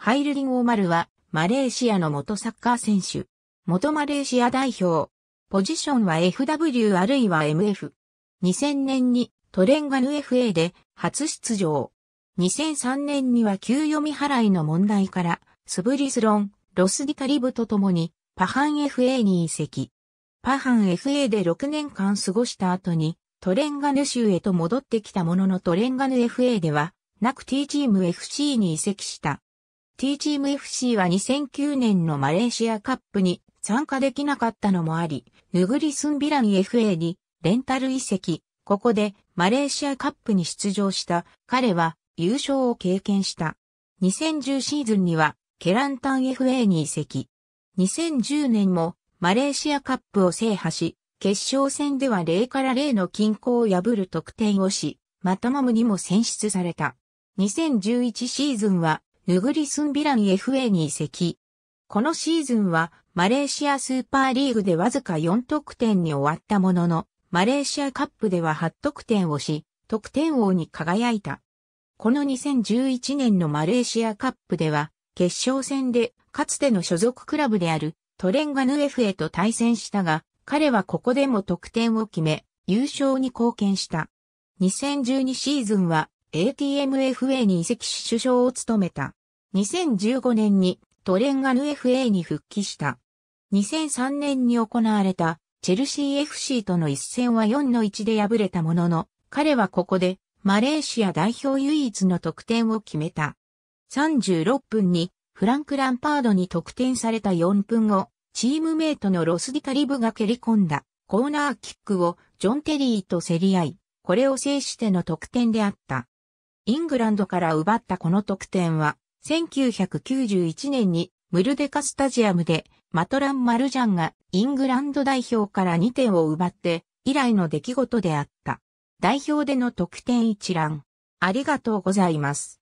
ハイルリン・オーマルは、マレーシアの元サッカー選手。元マレーシア代表。ポジションは FW あるいは MF。2000年にトレンガヌ FA で初出場。2003年には給与未払いの問題から、スブリスロン、ロスディタリブと共に、パハン FA に移籍。パハン FA で6年間過ごした後に、トレンガヌ州へと戻ってきたもののトレンガヌ FA では、ナクティチーム FC に移籍した。T チーム FC は2009年のマレーシアカップに参加できなかったのもあり、ヌグリスンビラン FA にレンタル移籍、ここでマレーシアカップに出場した彼は優勝を経験した。2010シーズンにはケランタン FA に移籍。2010年もマレーシアカップを制覇し、決勝戦では0から0の均衡を破る得点をし、またマムにも選出された。2011シーズンはヌグリスンビラン FA に移籍。このシーズンはマレーシアスーパーリーグでわずか4得点に終わったものの、マレーシアカップでは8得点をし、得点王に輝いた。この2011年のマレーシアカップでは、決勝戦でかつての所属クラブであるトレンガヌエフへと対戦したが、彼はここでも得点を決め、優勝に貢献した。2012シーズンは ATMFA に移籍し首相を務めた。2015年にトレンガヌ FA に復帰した。2003年に行われたチェルシー FC との一戦は4の1で敗れたものの、彼はここでマレーシア代表唯一の得点を決めた。36分にフランク・ランパードに得点された4分後、チームメイトのロスディタリブが蹴り込んだコーナーキックをジョン・テリーと競り合い、これを制しての得点であった。イングランドから奪ったこの得点は1991年にムルデカスタジアムでマトラン・マルジャンがイングランド代表から2点を奪って以来の出来事であった。代表での得点一覧。ありがとうございます。